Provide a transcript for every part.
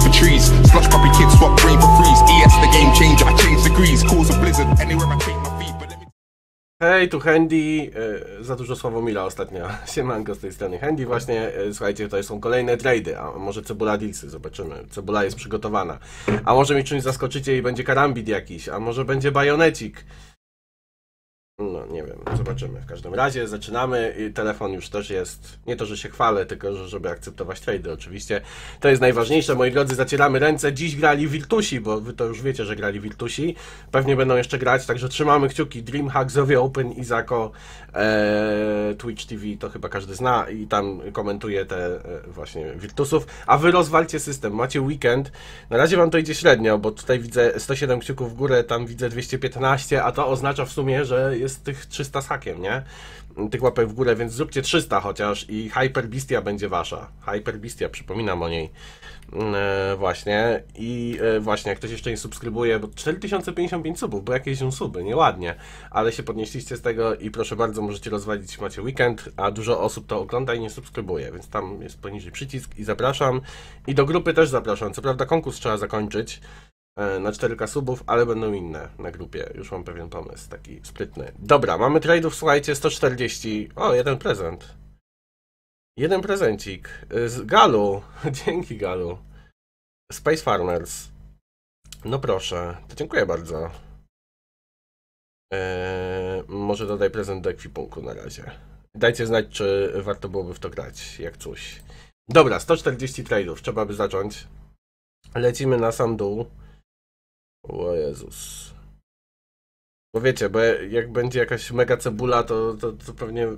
for trees. Slush puppy kids swap for freeze. ES the game changer, I change degrees. Cause a blizzard anywhere I take my feet. But let me... Hej, tu Handy. Yy, za dużo mila ostatnio. Siemanko z tej strony. Handy właśnie, yy, słuchajcie, tutaj są kolejne trady, a może cebula dealsy, zobaczymy. Cebula jest przygotowana. A może mi czymś zaskoczycie i będzie karambit jakiś, a może będzie bajonecik. No, nie wiem, zobaczymy. W każdym razie zaczynamy i telefon już też jest, nie to, że się chwalę, tylko, że żeby akceptować trady oczywiście. To jest najważniejsze, moi drodzy, zacieramy ręce. Dziś grali Virtusi, bo wy to już wiecie, że grali Virtusi. Pewnie będą jeszcze grać, także trzymamy kciuki. Dreamhack, Zowie Open, Izako, e, Twitch TV, to chyba każdy zna i tam komentuje te e, właśnie Virtusów. A wy rozwalcie system, macie weekend. Na razie wam to idzie średnio, bo tutaj widzę 107 kciuków w górę, tam widzę 215, a to oznacza w sumie, że jest tych 300 z hakiem, nie? Tych łapek w górę, więc zróbcie 300 chociaż i hyperbistia będzie wasza. Hyperbistia przypominam o niej. Mm, e, właśnie. I e, właśnie, jak ktoś jeszcze nie subskrybuje, bo 4055 subów, bo jakieś są suby, nieładnie. Ale się podnieśliście z tego i proszę bardzo, możecie rozwalić, macie weekend, a dużo osób to ogląda i nie subskrybuje, więc tam jest poniżej przycisk i zapraszam. I do grupy też zapraszam. Co prawda konkurs trzeba zakończyć, E, na 4K subów, ale będą inne na grupie. Już mam pewien pomysł, taki sprytny. Dobra, mamy trade'ów, słuchajcie, 140... O, jeden prezent. Jeden prezencik. E, z Galu. Dzięki, Galu. Space Farmers. No proszę, to dziękuję bardzo. Eee, może dodaj prezent do ekwipunku na razie. Dajcie znać, czy warto byłoby w to grać, jak coś. Dobra, 140 trade'ów, trzeba by zacząć. Lecimy na sam dół. O Jezus. Bo wiecie, bo jak będzie jakaś mega cebula, to, to, to pewnie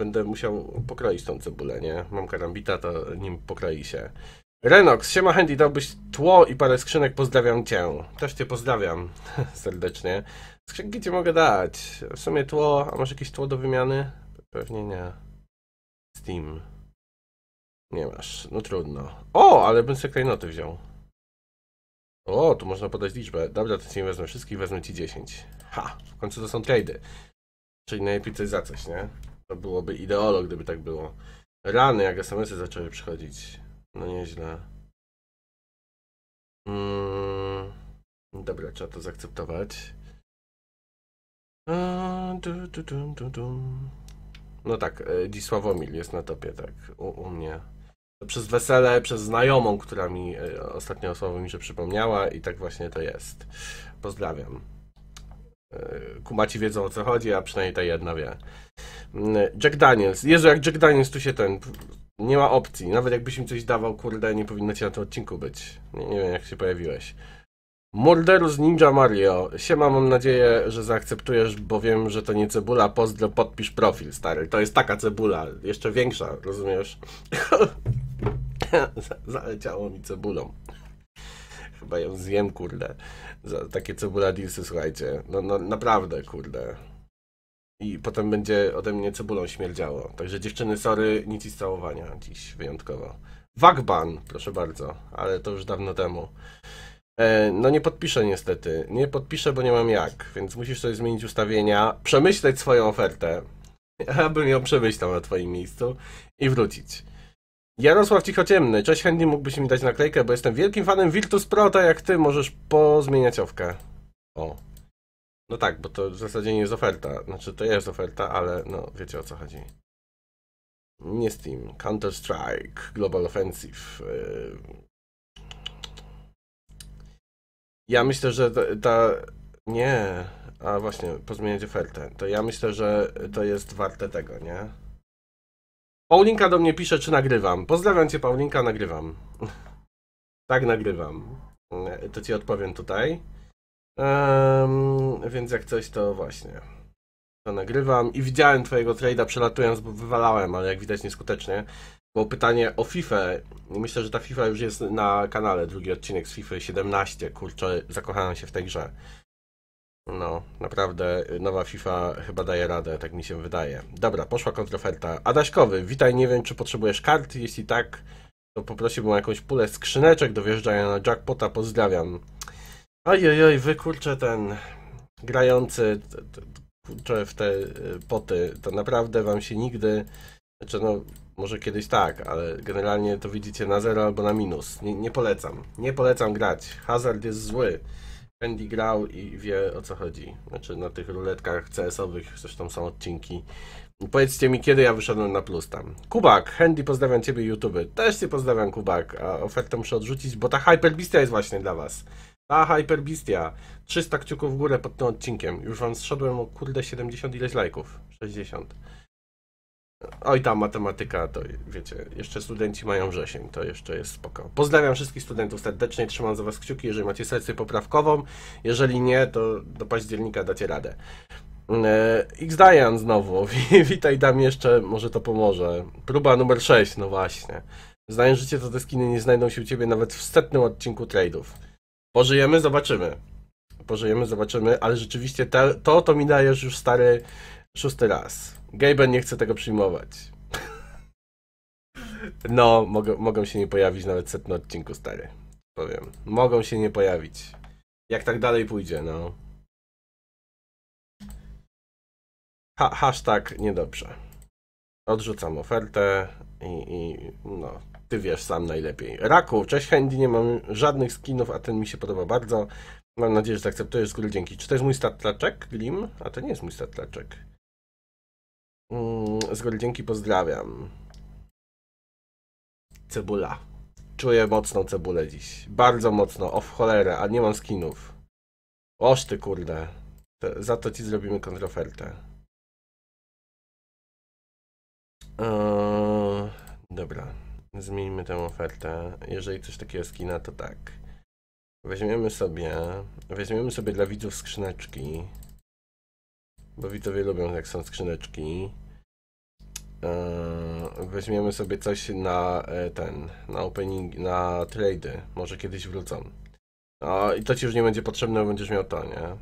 będę musiał pokroić tą cebulę, nie? Mam karambita, to nim pokroi się. Renox, siema Handy, dałbyś tło i parę skrzynek, pozdrawiam cię. Też cię pozdrawiam serdecznie. Skrzynki ci mogę dać. W sumie tło, a masz jakieś tło do wymiany? Pewnie nie. Steam. Nie masz, no trudno. O, ale bym sobie klejnoty wziął. O, tu można podać liczbę. Dobra, to ci nie wezmę wszystkich, wezmę ci 10. Ha, w końcu to są trady. Czyli najlepiej coś za coś, nie? To byłoby ideolo, gdyby tak było. Rany, jak SMS-y zaczęły przychodzić. No nieźle. Mm, dobra, trzeba to zaakceptować. Eee, no tak, e, dziś jest na topie, tak, u, u mnie przez wesele, przez znajomą, która mi e, ostatnio słowo mi się przypomniała i tak właśnie to jest. Pozdrawiam. E, Kumaci wiedzą o co chodzi, a przynajmniej ta jedna wie. Mm, Jack Daniels. Jezu, jak Jack Daniels tu się ten... Nie ma opcji. Nawet jakbyś mi coś dawał, kurde, nie powinno ci na tym odcinku być. Nie, nie wiem, jak się pojawiłeś. Morderus Ninja Mario. Siema, mam nadzieję, że zaakceptujesz, bo wiem, że to nie cebula. Pozdro, podpisz profil, stary. To jest taka cebula, jeszcze większa, rozumiesz? Zaleciało mi cebulą. Chyba ją zjem, kurde. Za takie cebula dealsy, słuchajcie. No, no naprawdę, kurde. I potem będzie ode mnie cebulą śmierdziało. Także dziewczyny, sorry, nic i całowania dziś wyjątkowo. Wagban, proszę bardzo, ale to już dawno temu. E, no nie podpiszę niestety. Nie podpiszę, bo nie mam jak, więc musisz sobie zmienić ustawienia, przemyśleć swoją ofertę. Ja bym ją przemyślał na twoim miejscu i wrócić. Jarosław Cichociemny, cześć, chętnie mógłbyś mi dać naklejkę, bo jestem wielkim fanem Virtus Pro, tak jak ty, możesz pozmieniać owkę. O. No tak, bo to w zasadzie nie jest oferta. Znaczy, to jest oferta, ale no, wiecie o co chodzi. Nie Steam, Counter-Strike, Global Offensive. Yy. Ja myślę, że ta, ta... Nie, a właśnie, pozmieniać ofertę. To ja myślę, że to jest warte tego, nie? Paulinka do mnie pisze, czy nagrywam. Pozdrawiam cię, Paulinka, nagrywam. tak, nagrywam. E, to ci odpowiem tutaj. Um, więc jak coś, to właśnie. To nagrywam. I widziałem twojego trade'a, przelatując, bo wywalałem, ale jak widać nieskutecznie. Było pytanie o FIFA. Myślę, że ta FIFA już jest na kanale. Drugi odcinek z FIFA 17. Kurczę, zakochałem się w tej grze. No, naprawdę nowa FIFA chyba daje radę, tak mi się wydaje. Dobra, poszła kontroferta. Adaśkowy, witaj, nie wiem czy potrzebujesz kart, jeśli tak, to poprosiłbym o jakąś pulę skrzyneczek do wjeżdżania na jackpota, pozdrawiam. Oj, oj, wy kurczę ten grający kurczę w te y, poty, to naprawdę wam się nigdy, znaczy no może kiedyś tak, ale generalnie to widzicie na zero albo na minus. Nie, nie polecam, nie polecam grać, hazard jest zły. Andy grał i wie o co chodzi. Znaczy na tych ruletkach CS-owych zresztą są odcinki. Powiedzcie mi, kiedy ja wyszedłem na plus tam. Kubak, Handy, pozdrawiam Ciebie YouTube. Też Cię pozdrawiam, Kubak. A ofertę muszę odrzucić, bo ta Hyperbistia jest właśnie dla Was. Ta Hyperbistia. 300 kciuków w górę pod tym odcinkiem. Już Wam zszedłem o kurde 70 ileś lajków. 60. Oj ta matematyka, to wiecie, jeszcze studenci mają wrzesień, to jeszcze jest spoko. Pozdrawiam wszystkich studentów serdecznie, trzymam za was kciuki, jeżeli macie sesję poprawkową, jeżeli nie, to do października dacie radę. E, Xdian znowu, witaj dam jeszcze, może to pomoże. Próba numer 6, no właśnie. Znając życie, to te skiny nie znajdą się u ciebie nawet w setnym odcinku trade'ów. Pożyjemy, zobaczymy. Pożyjemy, zobaczymy, ale rzeczywiście te, to, to mi dajesz już stary Szósty raz. Gaben nie chce tego przyjmować. No, mogą, mogą się nie pojawić nawet setny odcinku, stary. Powiem. Mogą się nie pojawić. Jak tak dalej pójdzie, no. Ha, hashtag niedobrze. Odrzucam ofertę i, i no, ty wiesz sam najlepiej. Raku, cześć Handy, nie mam żadnych skinów, a ten mi się podoba bardzo. Mam nadzieję, że zaakceptujesz z góry dzięki. Czy to jest mój statlaczek, Glim? A to nie jest mój statlaczek. Mm, z góry dzięki, pozdrawiam. Cebula. Czuję mocną cebulę dziś. Bardzo mocno, o w cholerę, a nie mam skinów. Oż ty kurde. Za to ci zrobimy kontrofertę. Eee, dobra. Zmieńmy tę ofertę. Jeżeli coś takiego skina, to tak. Weźmiemy sobie, weźmiemy sobie dla widzów skrzyneczki. Bo widzowie lubią, jak są skrzyneczki. Eee, weźmiemy sobie coś na e, ten, na opening, na trady. Może kiedyś wrócą. No i to ci już nie będzie potrzebne, bo będziesz miał to, nie?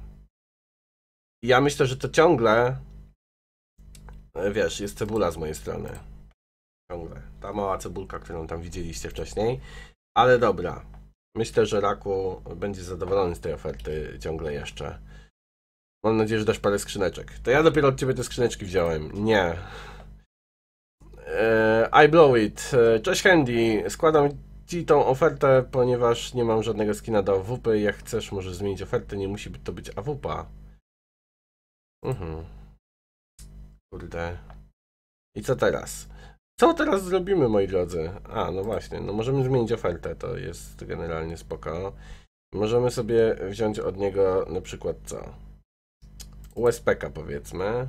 Ja myślę, że to ciągle, e, wiesz, jest cebula z mojej strony. Ciągle. Ta mała cebulka, którą tam widzieliście wcześniej. Ale dobra. Myślę, że Raku będzie zadowolony z tej oferty ciągle jeszcze. Mam nadzieję, że dasz parę skrzyneczek. To ja dopiero od ciebie te skrzyneczki wziąłem. Nie. Eee, I blow it. E, cześć Handy. Składam ci tą ofertę, ponieważ nie mam żadnego skina do AWP. Jak chcesz, możesz zmienić ofertę. Nie musi to być AWP. Mhm. Kurde. I co teraz? Co teraz zrobimy, moi drodzy? A, no właśnie, no możemy zmienić ofertę, to jest generalnie spoko. Możemy sobie wziąć od niego na przykład co? USPK powiedzmy.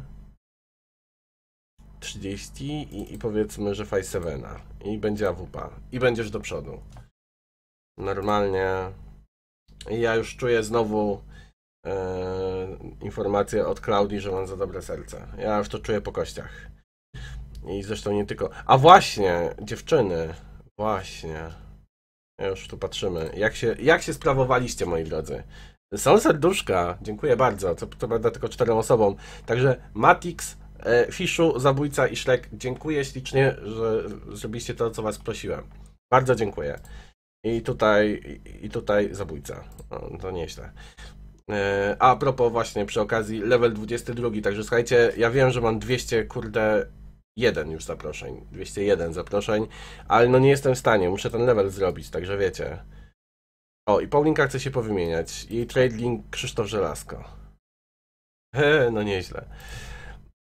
30 i, i powiedzmy, że 57 i będzie AWP i będziesz do przodu. Normalnie I ja już czuję znowu e, informację od Klaudii, że mam za dobre serce. Ja już to czuję po kościach. I zresztą nie tylko. A właśnie, dziewczyny, właśnie. Już tu patrzymy. Jak się, jak się sprawowaliście, moi drodzy? Są serduszka, dziękuję bardzo. To, to będę tylko czterem osobom. Także Matix, e, Fiszu, Zabójca i Szlek, dziękuję ślicznie, że zrobiliście to, co was prosiłem. Bardzo dziękuję. I tutaj, i tutaj Zabójca. No, to nieźle. E, a propos właśnie przy okazji level 22, także słuchajcie, ja wiem, że mam 200 kurde jeden już zaproszeń, 201 zaproszeń, ale no nie jestem w stanie, muszę ten level zrobić, także wiecie. O, i Paulinka chce się powymieniać. Jej trade link Krzysztof Żelazko. He, no nieźle.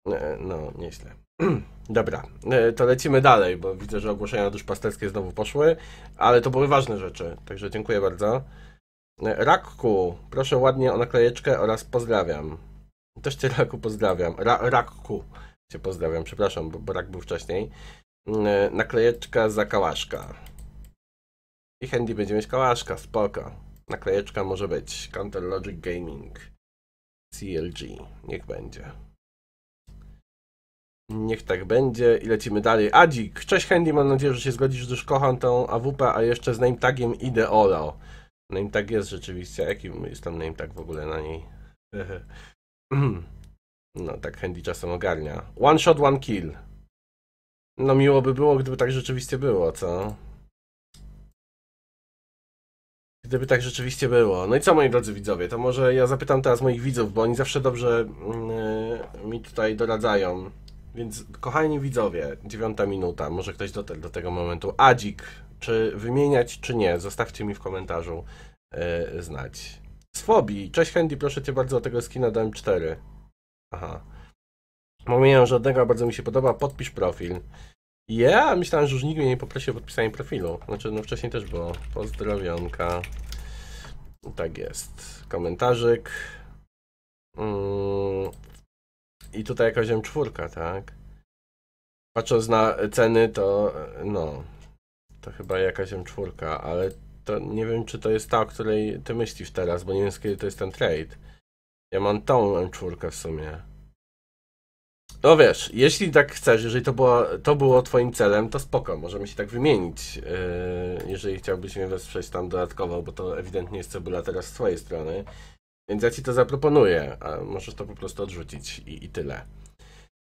E, no, nieźle. Dobra, e, to lecimy dalej, bo widzę, że ogłoszenia duszpasterskie znowu poszły, ale to były ważne rzeczy, także dziękuję bardzo. E, rakku, proszę ładnie o naklejeczkę oraz pozdrawiam. Też Cię, Raku, pozdrawiam. Ra, rakku Cię pozdrawiam, przepraszam, bo, bo Rak był wcześniej. Naklejeczka za kałaszka. I handy będzie mieć kałaszka, spoko. Naklejeczka może być. Counter Logic Gaming. CLG. Niech będzie. Niech tak będzie i lecimy dalej. Adzik, cześć Handy, mam nadzieję, że się zgodzisz, już kocham tą AWP, a jeszcze z name tagiem idę Name tag jest rzeczywiście, jaki jest tam name tag w ogóle na niej? no tak Handy czasem ogarnia. One shot, one kill. No miło by było, gdyby tak rzeczywiście było, co? Gdyby tak rzeczywiście było. No i co, moi drodzy widzowie, to może ja zapytam teraz moich widzów, bo oni zawsze dobrze yy, mi tutaj doradzają. Więc, kochani widzowie, dziewiąta minuta, może ktoś dotarł do tego momentu. Adzik, czy wymieniać, czy nie? Zostawcie mi w komentarzu yy, znać. Z Cześć Handy, proszę cię bardzo o tego skina dam 4. Aha. Pomijam żadnego, a bardzo mi się podoba. Podpisz profil. Ja myślałem, że już nikt mnie nie poprosi o podpisanie profilu. Znaczy, no wcześniej też było. Pozdrowionka. Tak jest. Komentarzyk. Mm. I tutaj jakaś M4, tak? Patrząc na ceny, to no. To chyba jakaś M4, ale to nie wiem, czy to jest ta, o której ty myślisz teraz, bo nie wiem, kiedy to jest ten trade. Ja mam tą M4 w sumie. No wiesz, jeśli tak chcesz, jeżeli to było, to było twoim celem, to spoko, możemy się tak wymienić. Yy, jeżeli chciałbyś mnie wesprzeć tam dodatkowo, bo to ewidentnie jest cebula teraz z twojej strony. Więc ja ci to zaproponuję, a możesz to po prostu odrzucić i, i tyle.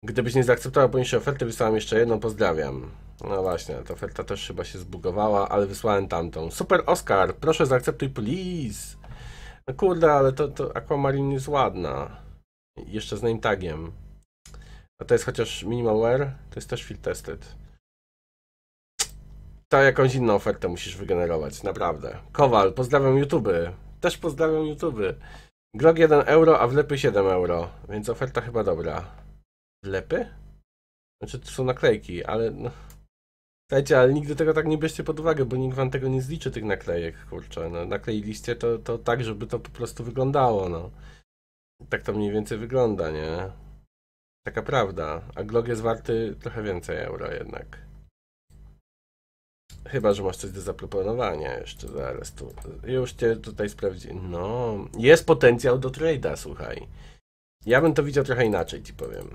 Gdybyś nie zaakceptował poniższej oferty, wysłałem jeszcze jedną, pozdrawiam. No właśnie, ta oferta też chyba się zbugowała, ale wysłałem tamtą. Super Oscar, proszę zaakceptuj please. No kurde, ale to, to Aquamarine jest ładna. Jeszcze z name tagiem. A to jest chociaż minimal wear, to jest też field tested. To jakąś inną ofertę musisz wygenerować, naprawdę. Kowal, pozdrawiam YouTube. Też pozdrawiam YouTube. Grog 1 euro, a wlepy 7 euro, więc oferta chyba dobra. Wlepy? Znaczy to są naklejki, ale no... Słuchajcie, ale nigdy tego tak nie bierzcie pod uwagę, bo nikt wam tego nie zliczy, tych naklejek, kurczę. No, nakleiliście to, to tak, żeby to po prostu wyglądało, no. Tak to mniej więcej wygląda, nie? Taka prawda, a Glog jest warty trochę więcej euro jednak. Chyba, że masz coś do zaproponowania jeszcze zaraz tu. Już cię tutaj sprawdzi. No, jest potencjał do trade'a, słuchaj. Ja bym to widział trochę inaczej, ci powiem.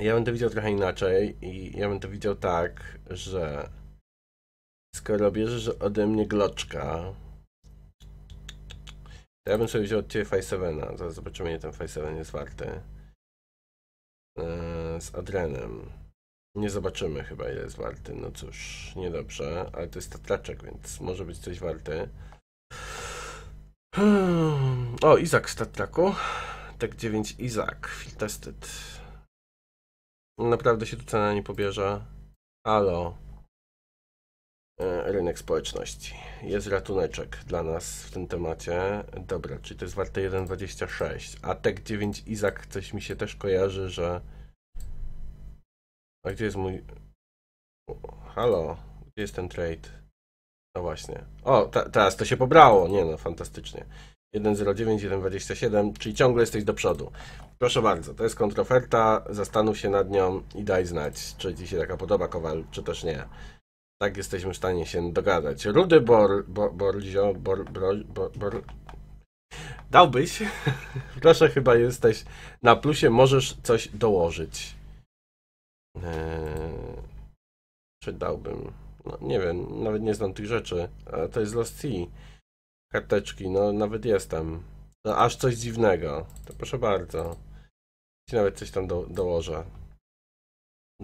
Ja bym to widział trochę inaczej i ja bym to widział tak, że skoro bierzesz ode mnie gloczka, to ja bym sobie wziął od ciebie 5 Zaraz zobaczymy, ile ten 5 jest warty. E, z Adrenem. Nie zobaczymy chyba ile jest warty. No cóż, niedobrze, ale to jest tatraczek, więc może być coś warty. Hmm. O, Izak z tatraku. Tak 9 Izak, filtested. Naprawdę się tu cena nie pobierze. Alo. E, rynek społeczności. Jest ratuneczek dla nas w tym temacie. Dobra, czyli to jest warte 1,26. A Tek 9 Izak coś mi się też kojarzy, że... A gdzie jest mój... Halo? Gdzie jest ten trade? No właśnie. O, ta, teraz to się pobrało. Nie no, fantastycznie. 1,09, 1,27, czyli ciągle jesteś do przodu. Proszę bardzo, to jest kontroferta, zastanów się nad nią i daj znać, czy Ci się taka podoba Kowal, czy też nie tak jesteśmy w stanie się dogadać. Rudy Bor, Bor, Bor, Bor, Bor, Bor. Dałbyś? Proszę, chyba jesteś na plusie, możesz coś dołożyć. Eee, czy dałbym? No, nie wiem, nawet nie znam tych rzeczy. A to jest Lost Sea. Karteczki, no nawet jestem. No, aż coś dziwnego. To proszę bardzo. Ci nawet coś tam do, dołożę.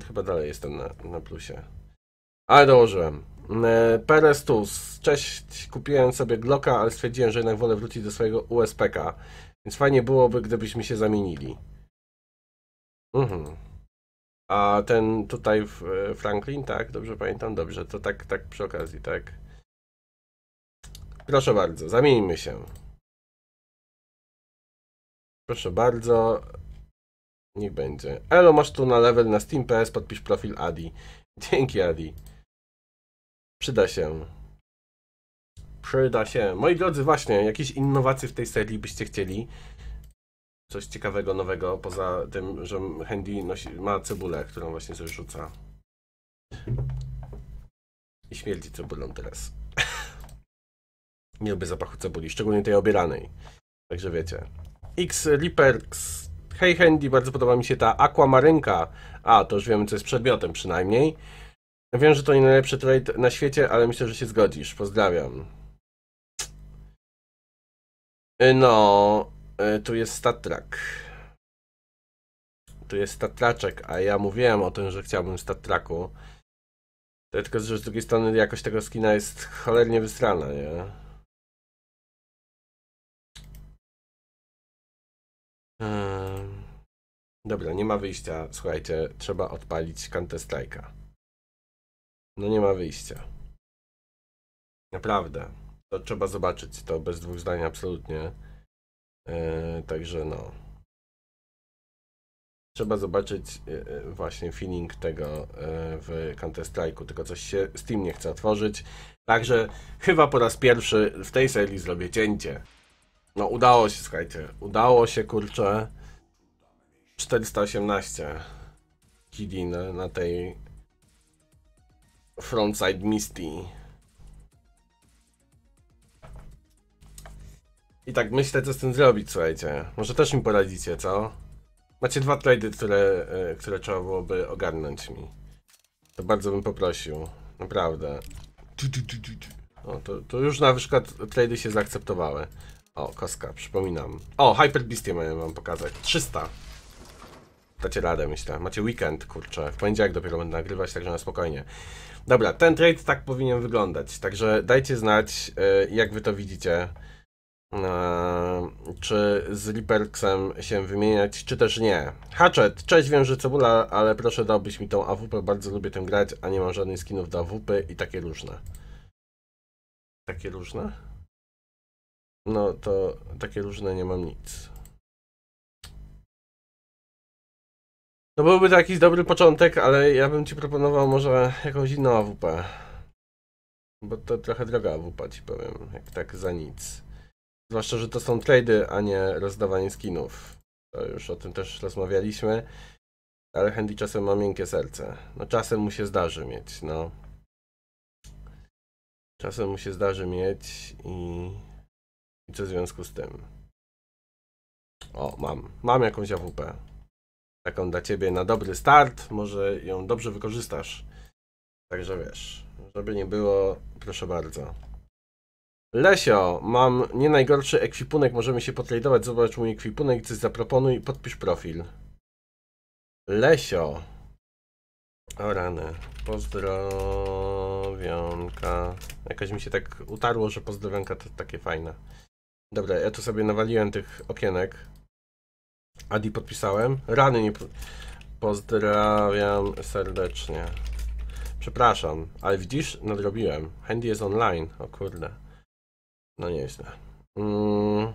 Chyba dalej jestem na, na plusie. Ale dołożyłem. E, Perez Cześć, kupiłem sobie Glocka, ale stwierdziłem, że jednak wolę wrócić do swojego USPK. Więc fajnie byłoby, gdybyśmy się zamienili. Mhm. A ten tutaj e, Franklin, tak? Dobrze pamiętam? Dobrze, to tak, tak przy okazji, tak? Proszę bardzo, zamieńmy się. Proszę bardzo. Niech będzie. Elo, masz tu na level na Steam PS, podpisz profil Adi. Dzięki Adi. Przyda się. Przyda się. Moi drodzy, właśnie, jakieś innowacje w tej serii byście chcieli. Coś ciekawego, nowego, poza tym, że Handy nosi, ma cebulę, którą właśnie sobie rzuca. I śmierdzi cebulą teraz. Nie lubię zapachu cebuli, szczególnie tej obieranej. Także wiecie. X Liperx. Hej Handy, bardzo podoba mi się ta aquamarynka. A, to już wiemy, co jest przedmiotem przynajmniej. Wiem, że to nie najlepszy trade na świecie, ale myślę, że się zgodzisz. Pozdrawiam. Y, no, y, tu jest statrak. Tu jest statraczek, a ja mówiłem o tym, że chciałbym statraku. Tylko, że z drugiej strony jakość tego skina jest cholernie wysrana, nie? Dobra, nie ma wyjścia. Słuchajcie, trzeba odpalić Counter Strike'a no nie ma wyjścia. Naprawdę. To trzeba zobaczyć, to bez dwóch zdań absolutnie. Yy, także no. Trzeba zobaczyć yy, właśnie feeling tego yy, w Counter Strike'u, tylko coś się Steam nie chce otworzyć. Także chyba po raz pierwszy w tej serii zrobię cięcie. No udało się, słuchajcie, udało się kurczę. 418 Kidin na tej Frontside Misty. I tak myślę, co z tym zrobić, słuchajcie. Może też mi poradzicie, co? Macie dwa trady, które, e, które trzeba byłoby ogarnąć mi. To bardzo bym poprosił. Naprawdę. O, to, to już na przykład trady się zaakceptowały. O, koska, przypominam. O, Hyper Beastie mają wam pokazać. 300. Dacie radę, myślę. Macie weekend, kurczę. W poniedziałek dopiero będę nagrywać, także na spokojnie. Dobra, ten trade tak powinien wyglądać, także dajcie znać, e, jak wy to widzicie. E, czy z Liperksem się wymieniać, czy też nie. Hatchet, cześć, wiem, że cebula, ale proszę dałbyś mi tą AWP, bardzo lubię tym grać, a nie mam żadnych skinów do AWP i takie różne. Takie różne? No to takie różne nie mam nic. No byłby to jakiś dobry początek, ale ja bym ci proponował może jakąś inną AWP. Bo to trochę droga AWP ci powiem, jak tak za nic. Zwłaszcza, że to są trady, a nie rozdawanie skinów. To już o tym też rozmawialiśmy. Ale Handy czasem ma miękkie serce. No czasem mu się zdarzy mieć, no. Czasem mu się zdarzy mieć i... I co w związku z tym? O, mam. Mam jakąś AWP taką dla ciebie na dobry start, może ją dobrze wykorzystasz. Także wiesz, żeby nie było, proszę bardzo. Lesio, mam nie najgorszy ekwipunek, możemy się potradować, zobacz mój ekwipunek, coś zaproponuj, podpisz profil. Lesio. O rany. Pozdrowionka. Jakoś mi się tak utarło, że pozdrowionka to takie fajne. Dobra, ja tu sobie nawaliłem tych okienek. Adi podpisałem. Rany nie... Pozdrawiam serdecznie. Przepraszam, ale widzisz, nadrobiłem. Handy jest online, o kurde. No nieźle. Mm.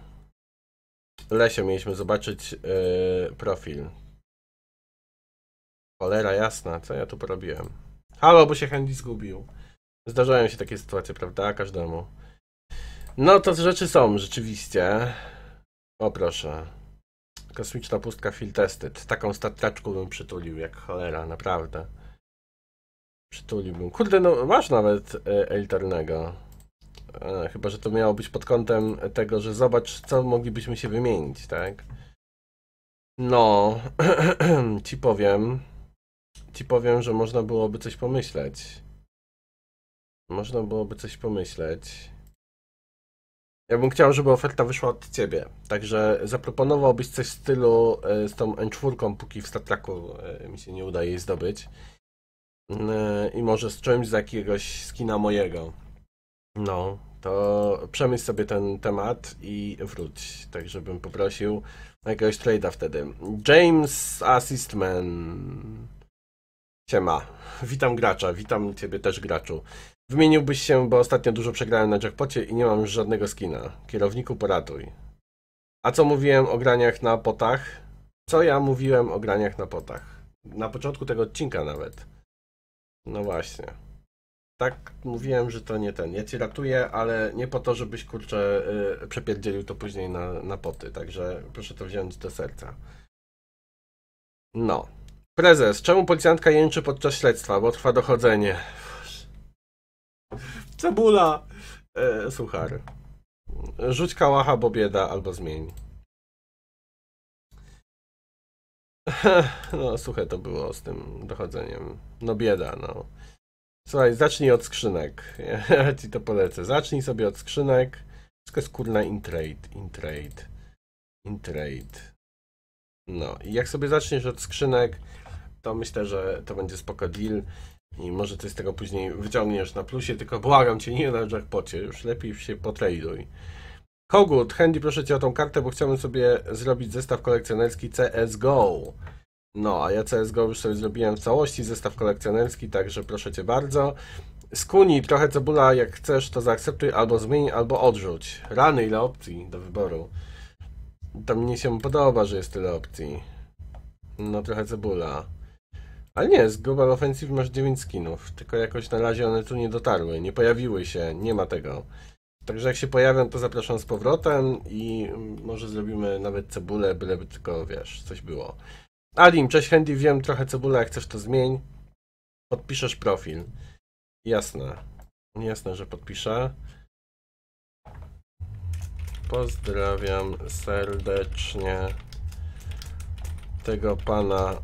Lesie mieliśmy zobaczyć yy, profil. Cholera jasna, co ja tu porobiłem? Halo, bo się handy zgubił. Zdarzają się takie sytuacje, prawda? Każdemu. No to rzeczy są, rzeczywiście. O proszę. Kosmiczna pustka field tested. Taką statkaczką bym przytulił jak cholera, naprawdę. Przytuliłbym. Kurde, no masz nawet e, elitarnego. E, chyba, że to miało być pod kątem tego, że zobacz, co moglibyśmy się wymienić, tak? No, ci powiem. Ci powiem, że można byłoby coś pomyśleć. Można byłoby coś pomyśleć. Ja bym chciał, żeby oferta wyszła od ciebie. Także zaproponowałbyś coś w stylu e, z tą N4, póki w Statraku e, mi się nie udaje jej zdobyć. Mm, e, I może z czymś z jakiegoś skina mojego. No, to przemyśl sobie ten temat i wróć. Także bym poprosił jakiegoś trade'a wtedy. James Assistman. Siema. Witam gracza, witam ciebie też graczu. Wymieniłbyś się, bo ostatnio dużo przegrałem na jackpocie i nie mam już żadnego skina. Kierowniku, poratuj. A co mówiłem o graniach na potach? Co ja mówiłem o graniach na potach? Na początku tego odcinka nawet. No właśnie. Tak mówiłem, że to nie ten. Ja ci ratuję, ale nie po to, żebyś kurczę yy, przepierdzielił to później na, na poty. Także proszę to wziąć do serca. No. Prezes, czemu policjantka jęczy podczas śledztwa, bo trwa dochodzenie? Cebula. E, suchar. Rzuć kałacha, bo bieda, albo zmień. No, suche to było z tym dochodzeniem. No bieda, no. Słuchaj, zacznij od skrzynek. Ja ci to polecę. Zacznij sobie od skrzynek. Wszystko jest kurna intrade, intrade, intrade. No i jak sobie zaczniesz od skrzynek, to myślę, że to będzie spoko deal. I może coś z tego później wyciągniesz na plusie, tylko błagam cię, nie na jackpocie, już lepiej się potraduj. Kogut, handy proszę cię o tą kartę, bo chciałbym sobie zrobić zestaw kolekcjonerski CSGO. No, a ja CSGO już sobie zrobiłem w całości, zestaw kolekcjonerski, także proszę cię bardzo. Skuni, trochę cebula, jak chcesz to zaakceptuj, albo zmień, albo odrzuć. Rany, ile opcji do wyboru. To mnie się podoba, że jest tyle opcji. No, trochę cebula. Ale nie, z Global Offensive masz 9 skinów, tylko jakoś na razie one tu nie dotarły, nie pojawiły się, nie ma tego. Także jak się pojawią, to zapraszam z powrotem i może zrobimy nawet cebulę, byleby tylko, wiesz, coś było. Alim, cześć Handy, wiem trochę cebulę, jak chcesz to zmień. Podpiszesz profil. Jasne. Jasne, że podpiszę. Pozdrawiam serdecznie tego pana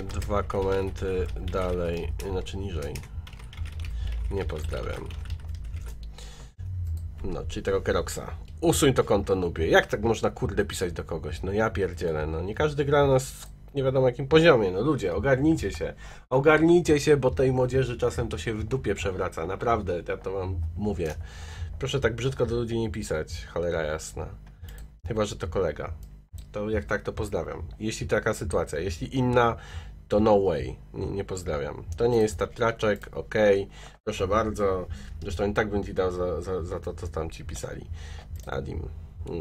dwa komenty dalej, znaczy niżej. Nie pozdrawiam. No, czyli tego Keroxa. Usuń to konto nubie. Jak tak można kurde pisać do kogoś? No ja pierdzielę, no nie każdy gra na nie wiadomo jakim poziomie. No ludzie, ogarnijcie się. Ogarnijcie się, bo tej młodzieży czasem to się w dupie przewraca. Naprawdę, ja to wam mówię. Proszę tak brzydko do ludzi nie pisać, cholera jasna. Chyba, że to kolega. To jak tak, to pozdrawiam. Jeśli taka sytuacja, jeśli inna, to no way, nie, nie pozdrawiam. To nie jest tatraczek, ok, proszę bardzo. Zresztą i tak bym ci dał za, za, za to, co tam ci pisali. Adim,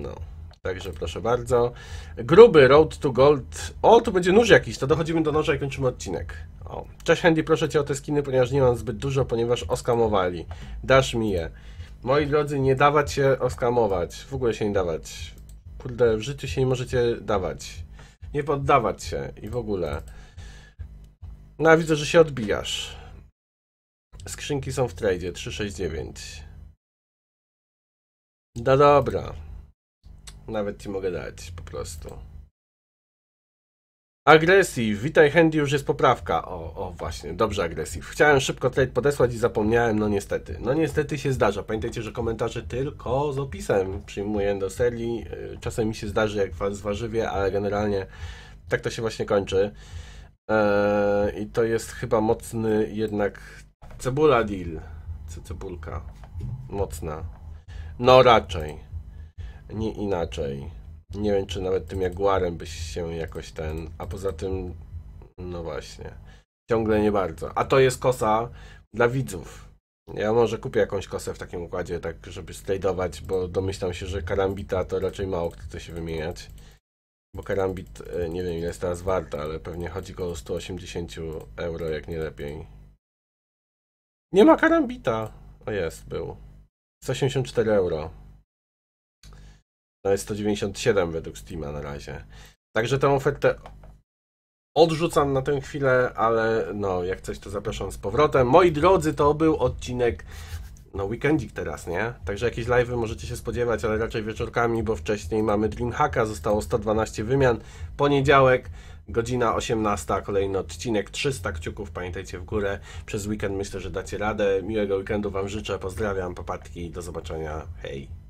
no. Także proszę bardzo. Gruby Road to Gold. O, tu będzie nóż jakiś, to dochodzimy do noża i kończymy odcinek. O. Cześć Handy, proszę cię o te skiny, ponieważ nie mam zbyt dużo, ponieważ oskamowali. Dasz mi je. Moi drodzy, nie dawać się oskamować. W ogóle się nie dawać kurde, w życiu się nie możecie dawać. Nie poddawać się i w ogóle. No, a widzę, że się odbijasz. Skrzynki są w tradzie, 369. No dobra. Nawet ci mogę dać po prostu. Agresji. witaj Handy, już jest poprawka. O, o właśnie, dobrze agresji. Chciałem szybko trade podesłać i zapomniałem, no niestety. No niestety się zdarza. Pamiętajcie, że komentarze tylko z opisem przyjmuję do serii. Y, czasem mi się zdarzy jak was warzywie, ale generalnie tak to się właśnie kończy. Eee, I to jest chyba mocny jednak cebula deal. C cebulka. Mocna. No raczej. Nie inaczej. Nie wiem, czy nawet tym Jaguarem byś się jakoś ten... A poza tym, no właśnie, ciągle nie bardzo. A to jest kosa dla widzów. Ja może kupię jakąś kosę w takim układzie, tak żeby stradować, bo domyślam się, że karambita to raczej mało kto chce się wymieniać. Bo karambit, e, nie wiem ile jest teraz warta, ale pewnie chodzi około 180 euro, jak nie lepiej. Nie ma karambita! O jest, był. 184 euro. No jest 197 według Steama na razie. Także tę ofertę odrzucam na tę chwilę, ale no, jak coś to zapraszam z powrotem. Moi drodzy, to był odcinek no weekendzik teraz, nie? Także jakieś live'y możecie się spodziewać, ale raczej wieczorkami, bo wcześniej mamy Dreamhacka, zostało 112 wymian. Poniedziałek, godzina 18, kolejny odcinek, 300 kciuków, pamiętajcie w górę. Przez weekend myślę, że dacie radę. Miłego weekendu Wam życzę, pozdrawiam, papatki, do zobaczenia, hej!